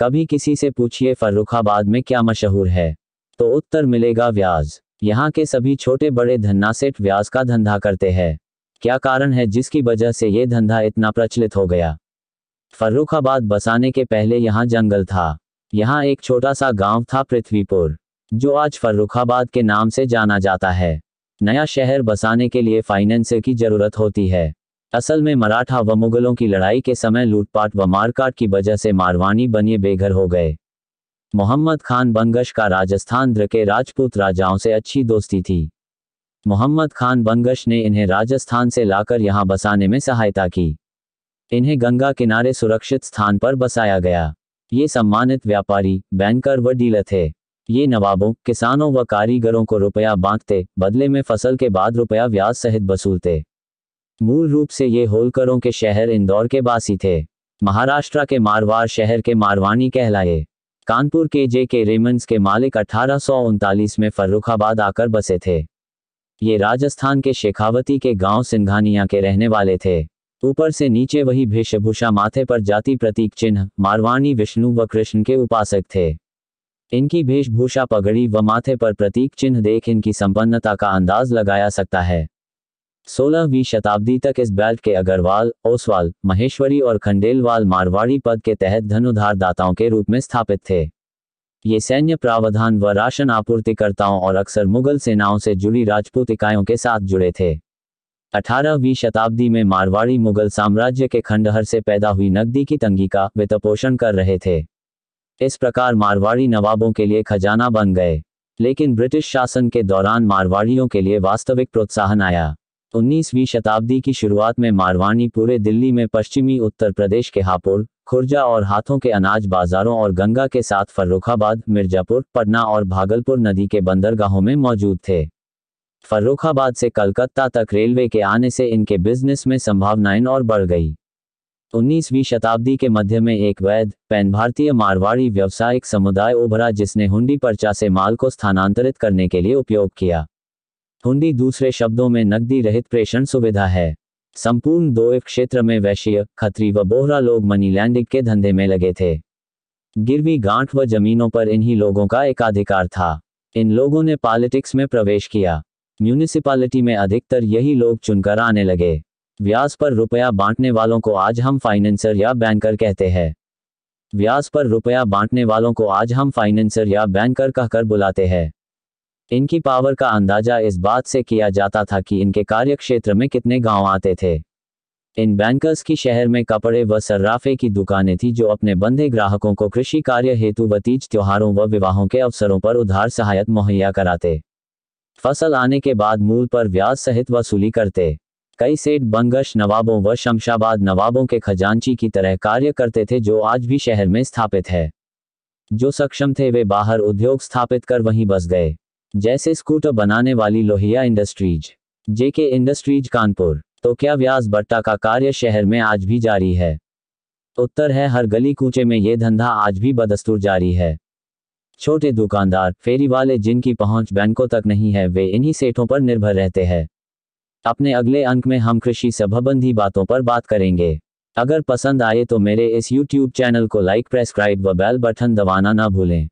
कभी किसी से पूछिए फर्रुखाबाद में क्या मशहूर है तो उत्तर मिलेगा व्याज यहाँ के सभी छोटे बड़े धन्ना सेठ व्याज का धंधा करते हैं क्या कारण है जिसकी वजह से ये धंधा इतना प्रचलित हो गया फर्रुखाबाद बसाने के पहले यहाँ जंगल था यहाँ एक छोटा सा गांव था पृथ्वीपुर जो आज फर्रुखाबाद के नाम से जाना जाता है नया शहर बसाने के लिए फाइनेंस की जरूरत होती है असल में मराठा व मुगलों की लड़ाई के समय लूटपाट व मारकाट की वजह से मारवानी बनिए बेघर हो गए मोहम्मद खान बंगश का राजस्थान द्र के राजपूत राजाओं से अच्छी दोस्ती थी मोहम्मद खान बंगश ने इन्हें राजस्थान से लाकर यहाँ बसाने में सहायता की इन्हें गंगा किनारे सुरक्षित स्थान पर बसाया गया ये सम्मानित व्यापारी बैंकर व डीलर थे ये नवाबों किसानों व कारीगरों को रुपया बांटते बदले में फसल के बाद रुपया व्याज सहित वसूलते मूल रूप से ये होलकरों के शहर इंदौर के बासी थे महाराष्ट्र के मारवाड़ शहर के मारवानी कहलाए कानपुर के जे के रेमंड्स के मालिक अठारह में फर्रुखाबाद आकर बसे थे ये राजस्थान के शेखावती के गांव सिंघानिया के रहने वाले थे ऊपर से नीचे वही भेषभूषा माथे पर जाति प्रतीक चिन्ह मारवाणी विष्णु व कृष्ण के उपासक थे इनकी वेशभूषा पगड़ी व माथे पर प्रतीक चिन्ह देख इनकी संपन्नता का अंदाज लगाया सकता है सोलहवीं शताब्दी तक इस बेल्ट के अग्रवाल ओसवाल महेश्वरी और खंडेलवाल मारवाड़ी पद के तहत धनुधार दाताओं के रूप में स्थापित थे ये सैन्य प्रावधान व राशन आपूर्तिकर्ताओं और अक्सर मुगल सेनाओं से जुड़ी राजपूत इकाइयों के साथ जुड़े थे 18वीं शताब्दी में मारवाड़ी मुगल साम्राज्य के खंडहर से पैदा हुई नकदी की तंगी का वित्तपोषण कर रहे थे इस प्रकार मारवाड़ी नवाबों के लिए खजाना बन गए लेकिन ब्रिटिश शासन के दौरान मारवाड़ियों के लिए वास्तविक प्रोत्साहन आया 19वीं शताब्दी की शुरुआत में मारवानी पूरे दिल्ली में पश्चिमी उत्तर प्रदेश के हापुड़ खुर्जा और हाथों के अनाज बाजारों और गंगा के साथ फर्रुखाबाद मिर्जापुर पटना और भागलपुर नदी के बंदरगाहों में मौजूद थे फर्रुखाबाद से कलकत्ता तक रेलवे के आने से इनके बिजनेस में संभावनाएं और बढ़ गई 19वीं शताब्दी के मध्य में एक वैध पैन भारतीय मारवाड़ी व्यवसायिक समुदाय उभरा जिसने हुंडी पर्चा से माल को स्थानांतरित करने के लिए उपयोग किया हुंडी दूसरे शब्दों में नकदी रहित प्रेषण सुविधा है संपूर्ण दोएव क्षेत्र में वैश्य खत्री व बोहरा लोग मनी लैंडिंग के धंधे में लगे थे गिरवी गांठ व जमीनों पर इन्हीं लोगों का एकाधिकार था इन लोगों ने पॉलिटिक्स में प्रवेश किया म्यूनिसिपालिटी में अधिकतर यही लोग चुनकर आने लगे व्यास पर रुपया बांटने वालों को आज हम फाइनेंसर या बैंकर कहते हैं व्यास पर रुपया बांटने वालों को आज हम फाइनेंसर या बैंकर कहकर बुलाते हैं इनकी पावर का अंदाजा इस बात से किया जाता था कि इनके कार्यक्षेत्र में कितने गांव आते थे इन बैंकर्स की शहर में कपड़े व सर्राफे की दुकानें थी जो अपने बंधे ग्राहकों को कृषि कार्य हेतु व तीज त्योहारों व विवाहों के अवसरों पर उधार सहायत मुहैया कराते फसल आने के बाद मूल पर ब्याज सहित वसूली करते कई सेठ बंगश नवाबों व शमशाबाद नवाबों के खजांची की तरह कार्य करते थे जो आज भी शहर में स्थापित है जो सक्षम थे वे बाहर उद्योग स्थापित कर वहीं बस गए जैसे स्कूटर बनाने वाली Lohia industries JK industries Kanpur तो क्या व्यास बट्टा का कार्य शहर में आज भी जारी है उत्तर है हर गली कूचे में ये धंधा आज भी बदस्तूर जारी है छोटे दुकानदार फेरी वाले जिनकी पहुंच बैंकों तक नहीं है वे इन्हीं सेठों पर निर्भर रहते हैं अपने अगले अंक में हम कृषि सभाबंधी बातों पर बात करेंगे अगर पसंद आए तो मेरे इस YouTube चैनल को लाइक प्रेस्क्राइब व बेल बटन दबाना ना भूलें